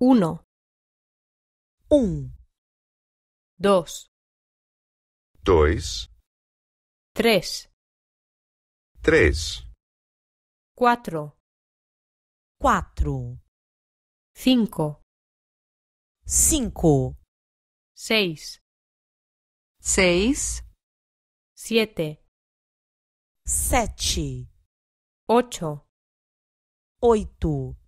Uno. Dos. tres, tres, tres, cuatro, Cinco. Cinco. Seis. Seis. Siete. Ocho.